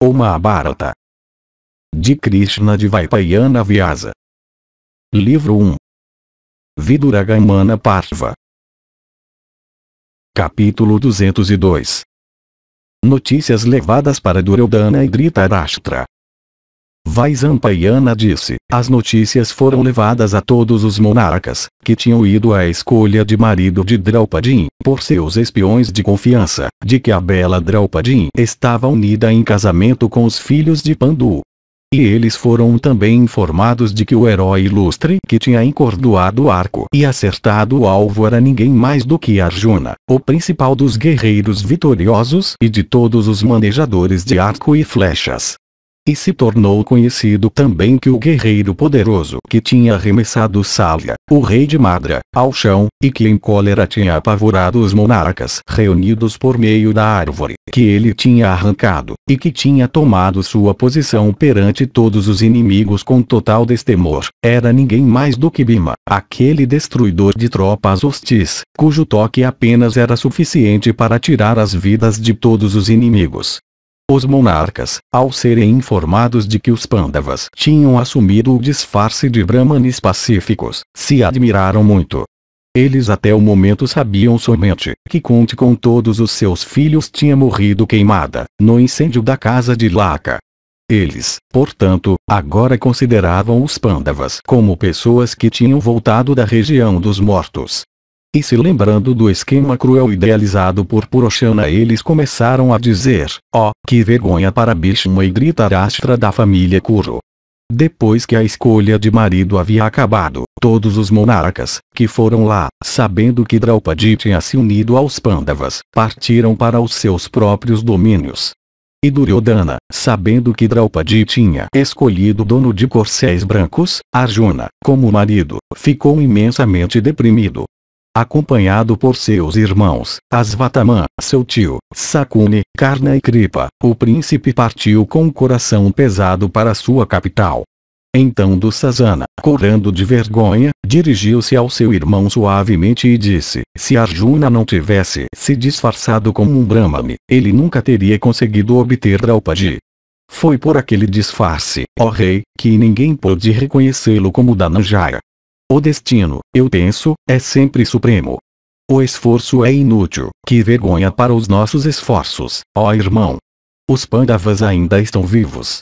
O Mahabharata. De Krishna de Vaipayana Vyasa. Livro 1. Viduragamana Parva. Capítulo 202. Notícias levadas para Duryodhana e Dhritarashtra. Vaisampayana disse, as notícias foram levadas a todos os monarcas, que tinham ido à escolha de marido de Draupadin, por seus espiões de confiança, de que a bela Draupadin estava unida em casamento com os filhos de Pandu. E eles foram também informados de que o herói ilustre que tinha encordoado o arco e acertado o alvo era ninguém mais do que Arjuna, o principal dos guerreiros vitoriosos e de todos os manejadores de arco e flechas. E se tornou conhecido também que o guerreiro poderoso que tinha arremessado Sália, o rei de Madra, ao chão, e que em cólera tinha apavorado os monarcas reunidos por meio da árvore, que ele tinha arrancado, e que tinha tomado sua posição perante todos os inimigos com total destemor, era ninguém mais do que Bima, aquele destruidor de tropas hostis, cujo toque apenas era suficiente para tirar as vidas de todos os inimigos, os monarcas, ao serem informados de que os Pandavas tinham assumido o disfarce de Brahmanes pacíficos, se admiraram muito. Eles até o momento sabiam somente que Conte com todos os seus filhos tinha morrido queimada, no incêndio da casa de Laca. Eles, portanto, agora consideravam os Pandavas como pessoas que tinham voltado da região dos mortos, e se lembrando do esquema cruel idealizado por Puroshana eles começaram a dizer, ó, oh, que vergonha para Bishma e Dhritarashtra da família Kuru. Depois que a escolha de marido havia acabado, todos os monarcas, que foram lá, sabendo que Draupadi tinha se unido aos Pandavas, partiram para os seus próprios domínios. E Duryodhana, sabendo que Draupadi tinha escolhido dono de corcéis brancos, Arjuna, como marido, ficou imensamente deprimido, acompanhado por seus irmãos, Asvataman, seu tio, Sakune, Karna e Kripa, o príncipe partiu com o coração pesado para sua capital. Então Dussasana, corando de vergonha, dirigiu-se ao seu irmão suavemente e disse, se Arjuna não tivesse se disfarçado como um Brahmane, ele nunca teria conseguido obter Draupadi. Foi por aquele disfarce, ó rei, que ninguém pôde reconhecê-lo como Dananjaya. O destino, eu penso, é sempre supremo. O esforço é inútil, que vergonha para os nossos esforços, ó irmão. Os pandavas ainda estão vivos.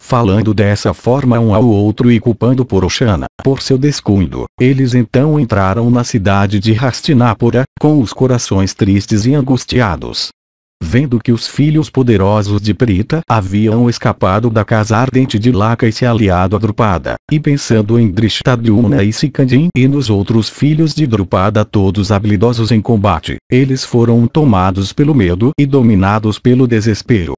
Falando dessa forma um ao outro e culpando Poroshana por seu descuido, eles então entraram na cidade de Hastinapura, com os corações tristes e angustiados vendo que os filhos poderosos de Prita haviam escapado da casa ardente de Laca e se aliado a Drupada, e pensando em Drishtadyumna e Sikandin e nos outros filhos de Drupada todos habilidosos em combate, eles foram tomados pelo medo e dominados pelo desespero,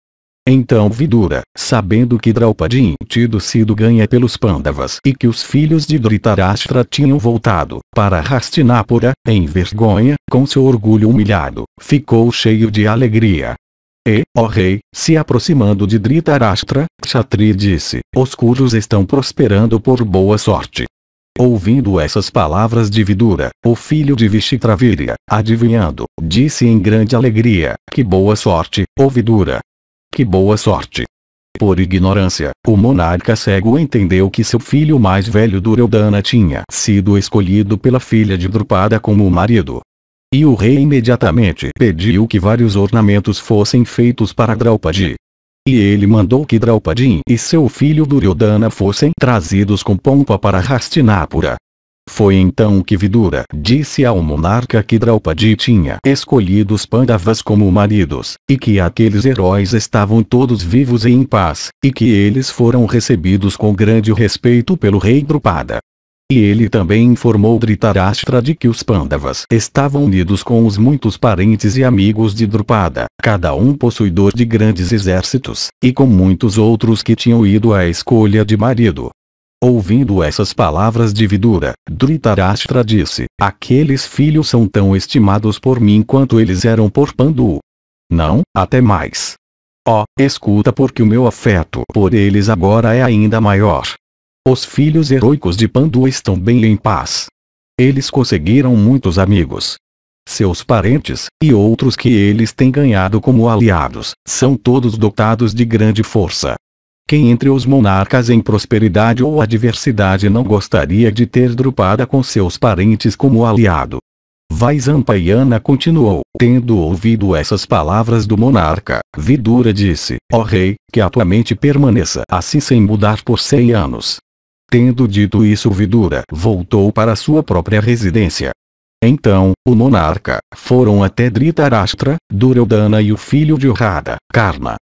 então Vidura, sabendo que Draupadi tido sido ganha pelos Pandavas e que os filhos de Dhritarashtra tinham voltado para Hastinapura, em vergonha, com seu orgulho humilhado, ficou cheio de alegria. E, ó rei, se aproximando de Dhritarashtra, Kshatri disse, os cujos estão prosperando por boa sorte. Ouvindo essas palavras de Vidura, o filho de Vishitravirya, adivinhando, disse em grande alegria, que boa sorte, ó Vidura, que boa sorte. Por ignorância, o monarca cego entendeu que seu filho mais velho Duryodhana tinha sido escolhido pela filha de Drupada como marido. E o rei imediatamente pediu que vários ornamentos fossem feitos para Draupadi. E ele mandou que Draupadi e seu filho Duryodhana fossem trazidos com pompa para Hastinapura, foi então que Vidura disse ao monarca que Draupadi tinha escolhido os Pandavas como maridos, e que aqueles heróis estavam todos vivos e em paz, e que eles foram recebidos com grande respeito pelo rei Drupada. E ele também informou Dhritarashtra de que os Pandavas estavam unidos com os muitos parentes e amigos de Drupada, cada um possuidor de grandes exércitos, e com muitos outros que tinham ido à escolha de marido. Ouvindo essas palavras de Vidura, Dhritarashtra disse, aqueles filhos são tão estimados por mim quanto eles eram por Pandu. Não, até mais. Ó, oh, escuta porque o meu afeto por eles agora é ainda maior. Os filhos heróicos de Pandu estão bem em paz. Eles conseguiram muitos amigos. Seus parentes, e outros que eles têm ganhado como aliados, são todos dotados de grande força, quem entre os monarcas em prosperidade ou adversidade não gostaria de ter Drupada com seus parentes como aliado? Vaisampayana continuou. Tendo ouvido essas palavras do monarca, Vidura disse, ó oh rei, que a tua mente permaneça assim sem mudar por cem anos. Tendo dito isso Vidura voltou para sua própria residência. Então, o monarca, foram até Dhritarashtra, Duryodhana e o filho de Urada, Karma,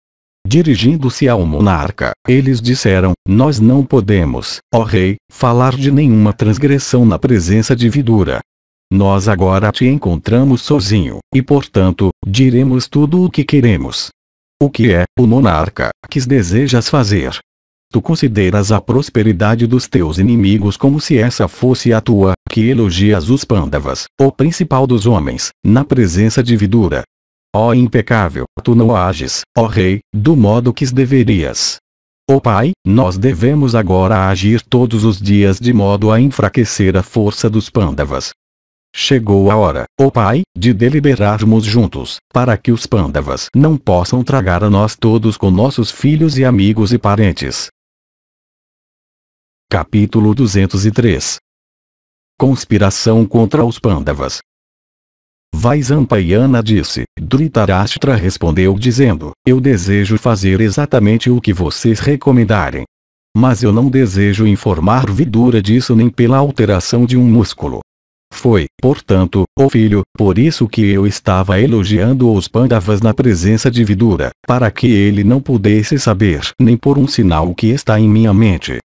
Dirigindo-se ao monarca, eles disseram: Nós não podemos, ó rei, falar de nenhuma transgressão na presença de Vidura. Nós agora te encontramos sozinho, e portanto, diremos tudo o que queremos. O que é, o monarca, que desejas fazer? Tu consideras a prosperidade dos teus inimigos como se essa fosse a tua, que elogias os pândavas, o principal dos homens, na presença de Vidura, Ó impecável, tu não ages, ó rei, do modo que deverias. Ó Pai, nós devemos agora agir todos os dias de modo a enfraquecer a força dos pândavas. Chegou a hora, ó Pai, de deliberarmos juntos, para que os pândavas não possam tragar a nós todos com nossos filhos e amigos e parentes. Capítulo 203 Conspiração contra os pândavas. Vaisampayana disse. Dhritarashtra respondeu dizendo, eu desejo fazer exatamente o que vocês recomendarem. Mas eu não desejo informar Vidura disso nem pela alteração de um músculo. Foi, portanto, o filho, por isso que eu estava elogiando os Pandavas na presença de Vidura, para que ele não pudesse saber nem por um sinal que está em minha mente.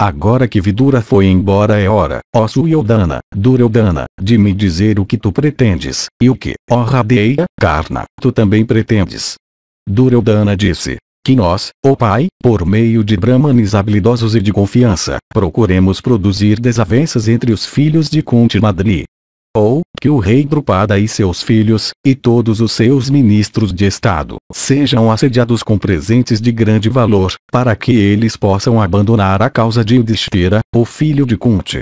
Agora que Vidura foi embora é hora, ó Suryodhana, Duryodhana, de me dizer o que tu pretendes, e o que, ó Radeia, Karna, tu também pretendes. Duryodhana disse, que nós, ó Pai, por meio de brahmanes habilidosos e de confiança, procuremos produzir desavenças entre os filhos de Kunti Madri ou, que o rei Drupada e seus filhos, e todos os seus ministros de Estado, sejam assediados com presentes de grande valor, para que eles possam abandonar a causa de Yudhishthira, o filho de Kunti.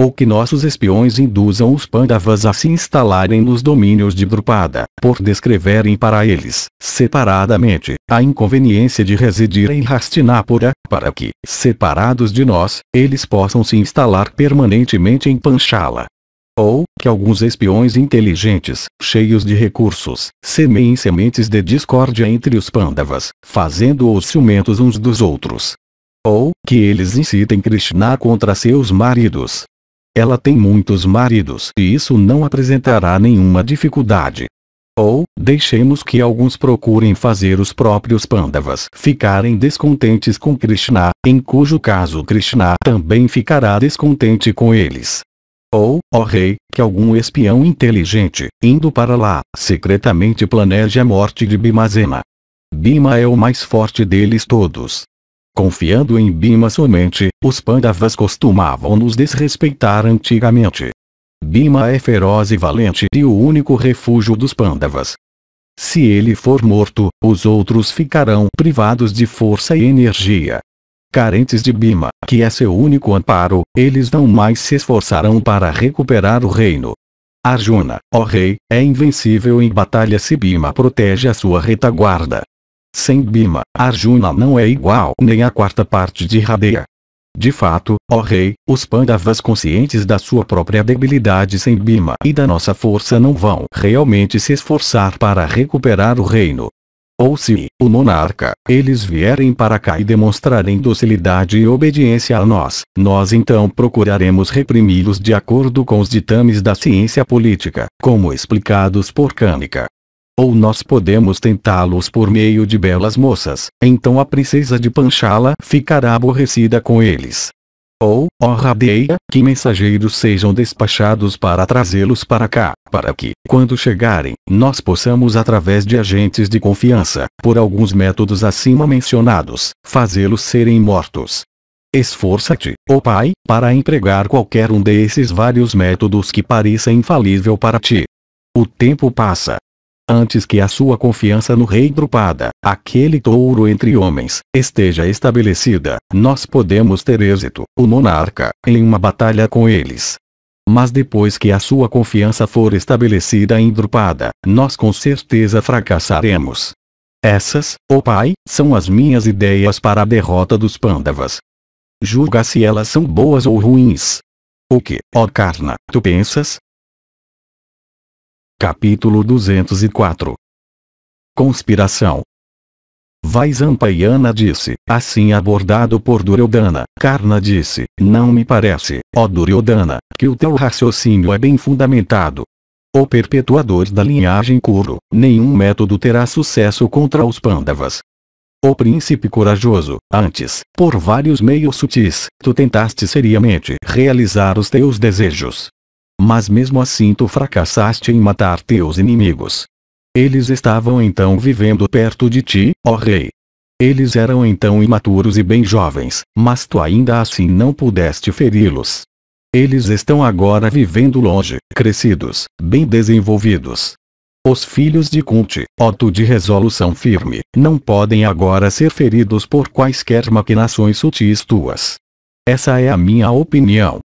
Ou que nossos espiões induzam os Pandavas a se instalarem nos domínios de Drupada, por descreverem para eles, separadamente, a inconveniência de residir em Hastinapura, para que, separados de nós, eles possam se instalar permanentemente em Panchala ou que alguns espiões inteligentes, cheios de recursos, semeiem sementes de discórdia entre os pândavas, fazendo-os ciumentos uns dos outros. Ou que eles incitem Krishna contra seus maridos. Ela tem muitos maridos e isso não apresentará nenhuma dificuldade. Ou, deixemos que alguns procurem fazer os próprios Pandavas ficarem descontentes com Krishna, em cujo caso Krishna também ficará descontente com eles. Ou, ó oh rei, que algum espião inteligente, indo para lá, secretamente planeje a morte de Bimazena. Bima é o mais forte deles todos. Confiando em Bima somente, os Pandavas costumavam nos desrespeitar antigamente. Bima é feroz e valente e o único refúgio dos Pandavas. Se ele for morto, os outros ficarão privados de força e energia, Carentes de Bima, que é seu único amparo, eles não mais se esforçarão para recuperar o reino. Arjuna, ó rei, é invencível em batalha se Bima protege a sua retaguarda. Sem Bima, Arjuna não é igual nem a quarta parte de Radeya. De fato, ó rei, os Pandavas conscientes da sua própria debilidade sem Bima e da nossa força não vão realmente se esforçar para recuperar o reino. Ou se, o monarca, eles vierem para cá e demonstrarem docilidade e obediência a nós, nós então procuraremos reprimi-los de acordo com os ditames da ciência política, como explicados por Cânica. Ou nós podemos tentá-los por meio de belas moças, então a princesa de Panchala ficará aborrecida com eles, ou, ó radeia, que mensageiros sejam despachados para trazê-los para cá, para que, quando chegarem, nós possamos através de agentes de confiança, por alguns métodos acima mencionados, fazê-los serem mortos. Esforça-te, ó oh Pai, para empregar qualquer um desses vários métodos que pareça infalível para ti. O tempo passa, antes que a sua confiança no rei Drupada, aquele touro entre homens, esteja estabelecida, nós podemos ter êxito, o monarca, em uma batalha com eles. Mas depois que a sua confiança for estabelecida em Drupada, nós com certeza fracassaremos. Essas, ó oh pai, são as minhas ideias para a derrota dos Pandavas. Julga se elas são boas ou ruins. O que, ó oh Karna, tu pensas? Capítulo 204 Conspiração Vaisampayana disse, assim abordado por Duryodhana, Karna disse, não me parece, ó Duryodhana, que o teu raciocínio é bem fundamentado. O perpetuador da linhagem Kuru, nenhum método terá sucesso contra os Pandavas. O príncipe corajoso, antes, por vários meios sutis, tu tentaste seriamente realizar os teus desejos, mas mesmo assim tu fracassaste em matar teus inimigos. Eles estavam então vivendo perto de ti, ó rei. Eles eram então imaturos e bem jovens, mas tu ainda assim não pudeste feri-los. Eles estão agora vivendo longe, crescidos, bem desenvolvidos. Os filhos de Kunti, tu de resolução firme, não podem agora ser feridos por quaisquer maquinações sutis tuas. Essa é a minha opinião,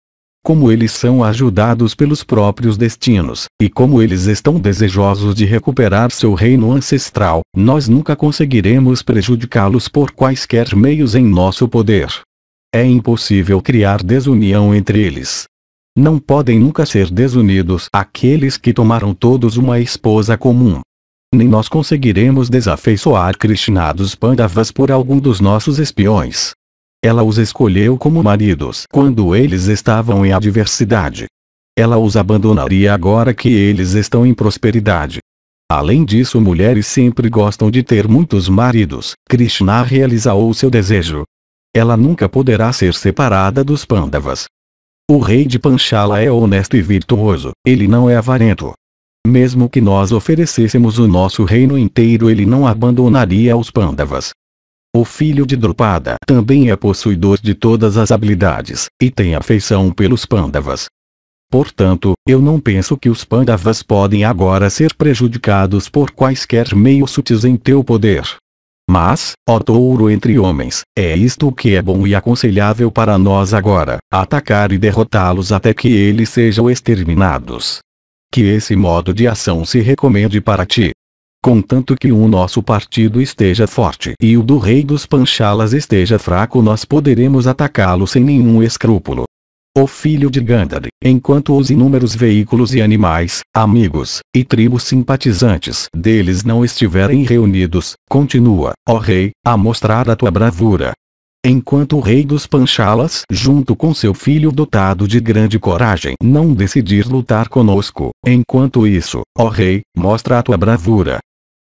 como eles são ajudados pelos próprios destinos, e como eles estão desejosos de recuperar seu reino ancestral, nós nunca conseguiremos prejudicá-los por quaisquer meios em nosso poder. É impossível criar desunião entre eles. Não podem nunca ser desunidos aqueles que tomaram todos uma esposa comum. Nem nós conseguiremos desafeiçoar Krishnados Pandavas por algum dos nossos espiões. Ela os escolheu como maridos quando eles estavam em adversidade. Ela os abandonaria agora que eles estão em prosperidade. Além disso, mulheres sempre gostam de ter muitos maridos. Krishna realizou seu desejo. Ela nunca poderá ser separada dos Pandavas. O rei de Panchala é honesto e virtuoso, ele não é avarento. Mesmo que nós oferecêssemos o nosso reino inteiro, ele não abandonaria os Pandavas. O filho de Drupada também é possuidor de todas as habilidades, e tem afeição pelos Pandavas. Portanto, eu não penso que os Pandavas podem agora ser prejudicados por quaisquer meios sutis em teu poder. Mas, ó touro entre homens, é isto que é bom e aconselhável para nós agora, atacar e derrotá-los até que eles sejam exterminados. Que esse modo de ação se recomende para ti, Contanto que o nosso partido esteja forte e o do rei dos Panchalas esteja fraco nós poderemos atacá-lo sem nenhum escrúpulo. O filho de Gandhar, enquanto os inúmeros veículos e animais, amigos, e tribos simpatizantes deles não estiverem reunidos, continua, ó rei, a mostrar a tua bravura. Enquanto o rei dos Panchalas, junto com seu filho dotado de grande coragem, não decidir lutar conosco, enquanto isso, ó rei, mostra a tua bravura,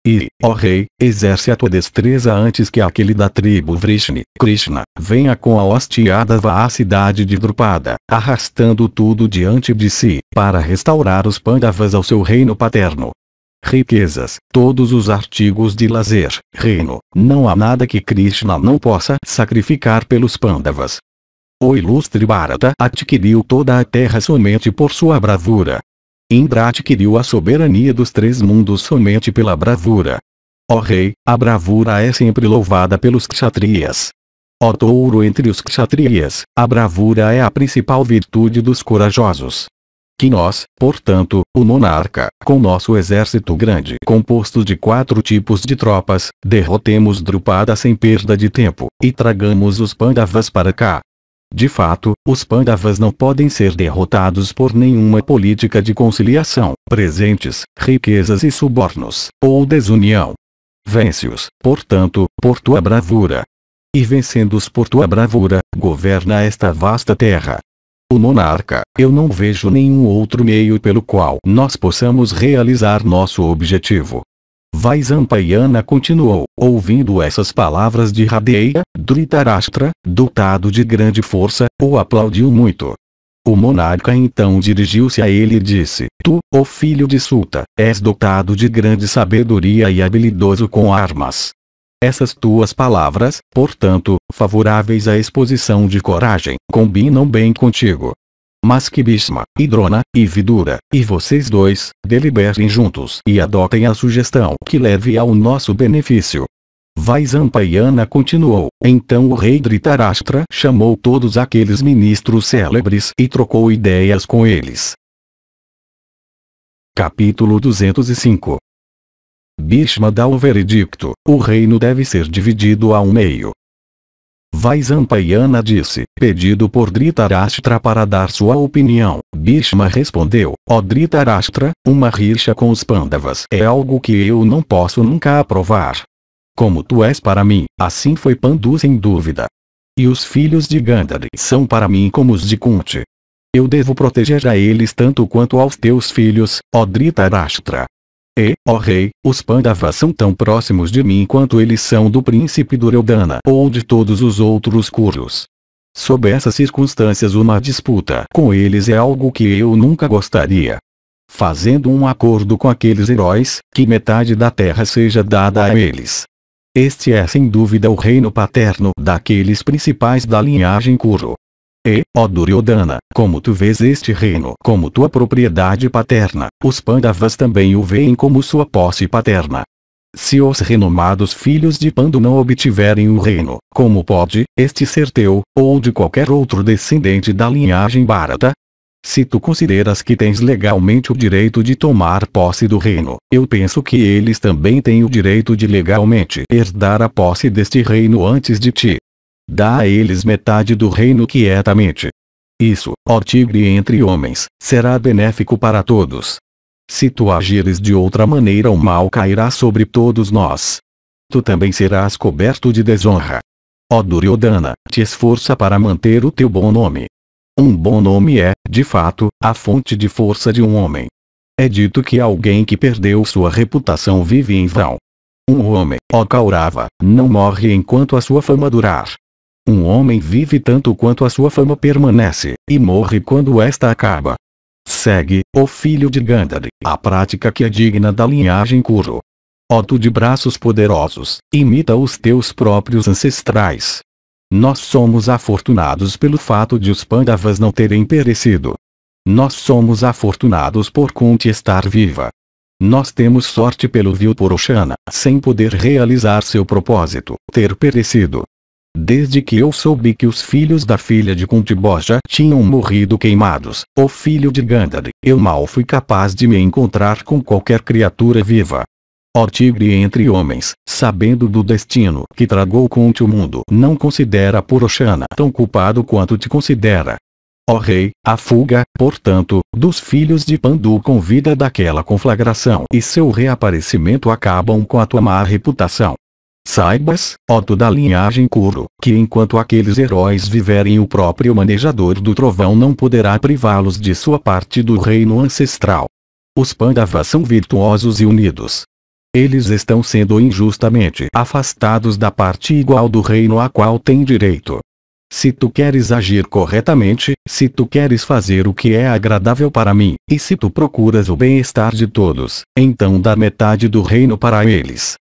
e, ó rei, exerce a tua destreza antes que aquele da tribo Vrishni, Krishna, venha com a hostiada vá à cidade de Drupada, arrastando tudo diante de si, para restaurar os Pandavas ao seu reino paterno riquezas, todos os artigos de lazer, reino, não há nada que Krishna não possa sacrificar pelos Pandavas. O ilustre Bharata adquiriu toda a terra somente por sua bravura, Indra adquiriu a soberania dos três mundos somente pela bravura. Ó oh rei, a bravura é sempre louvada pelos kshatriyas. Ó oh touro entre os kshatriyas, a bravura é a principal virtude dos corajosos. Que nós, portanto, o monarca, com nosso exército grande composto de quatro tipos de tropas, derrotemos Drupada sem perda de tempo, e tragamos os Pandavas para cá. De fato, os Pandavas não podem ser derrotados por nenhuma política de conciliação, presentes, riquezas e subornos, ou desunião. Vence-os, portanto, por tua bravura. E vencendo-os por tua bravura, governa esta vasta terra. O monarca, eu não vejo nenhum outro meio pelo qual nós possamos realizar nosso objetivo, Vaisampayana continuou, ouvindo essas palavras de Radeia, Dhritarashtra, dotado de grande força, o aplaudiu muito. O monarca então dirigiu-se a ele e disse, Tu, o filho de Suta, és dotado de grande sabedoria e habilidoso com armas. Essas tuas palavras, portanto, favoráveis à exposição de coragem, combinam bem contigo mas que Bhishma, e Drona, e Vidura, e vocês dois, deliberem juntos e adotem a sugestão que leve ao nosso benefício. Vaisampayana continuou, então o rei Dhritarashtra chamou todos aqueles ministros célebres e trocou ideias com eles. Capítulo 205 Bhishma dá o veredicto, o reino deve ser dividido ao meio. Vaisampayana disse, pedido por Dhritarashtra para dar sua opinião. Bhishma respondeu, ó oh Dhritarashtra, uma rixa com os Pandavas é algo que eu não posso nunca aprovar. Como tu és para mim, assim foi Pandu sem dúvida. E os filhos de Gandhari são para mim como os de Kunti. Eu devo proteger a eles tanto quanto aos teus filhos, ó Dhritarashtra. E, ó rei, os Pandavas são tão próximos de mim quanto eles são do príncipe Duryodhana ou de todos os outros Kurus. Sob essas circunstâncias uma disputa com eles é algo que eu nunca gostaria. Fazendo um acordo com aqueles heróis, que metade da terra seja dada a eles. Este é sem dúvida o reino paterno daqueles principais da linhagem Kuro. E, ó Duryodhana, como tu vês este reino como tua propriedade paterna, os Pandavas também o veem como sua posse paterna. Se os renomados filhos de Pandu não obtiverem o reino, como pode, este ser teu, ou de qualquer outro descendente da linhagem Bharata? Se tu consideras que tens legalmente o direito de tomar posse do reino, eu penso que eles também têm o direito de legalmente herdar a posse deste reino antes de ti dá a eles metade do reino quietamente. Isso, ó tigre entre homens, será benéfico para todos. Se tu agires de outra maneira o mal cairá sobre todos nós. Tu também serás coberto de desonra. Ó Duryodhana, te esforça para manter o teu bom nome. Um bom nome é, de fato, a fonte de força de um homem. É dito que alguém que perdeu sua reputação vive em vão. Um homem, ó Kaurava, não morre enquanto a sua fama durar. Um homem vive tanto quanto a sua fama permanece, e morre quando esta acaba. Segue, o filho de Gandari, a prática que é digna da linhagem Kuro. Ó tu de braços poderosos, imita os teus próprios ancestrais. Nós somos afortunados pelo fato de os Pandavas não terem perecido. Nós somos afortunados por Kunti estar viva. Nós temos sorte pelo Viu sem poder realizar seu propósito, ter perecido. Desde que eu soube que os filhos da filha de Kuntiboja tinham morrido queimados, o filho de Gandhar, eu mal fui capaz de me encontrar com qualquer criatura viva. Ó tigre entre homens, sabendo do destino que tragou Kunti o mundo, não considera Puroshana tão culpado quanto te considera. Ó rei, a fuga, portanto, dos filhos de Pandu com vida daquela conflagração e seu reaparecimento acabam com a tua má reputação. Saibas, Otto da linhagem Kuro, que enquanto aqueles heróis viverem o próprio manejador do trovão não poderá privá-los de sua parte do reino ancestral. Os Pandavas são virtuosos e unidos. Eles estão sendo injustamente afastados da parte igual do reino a qual têm direito. Se tu queres agir corretamente, se tu queres fazer o que é agradável para mim, e se tu procuras o bem-estar de todos, então dá metade do reino para eles,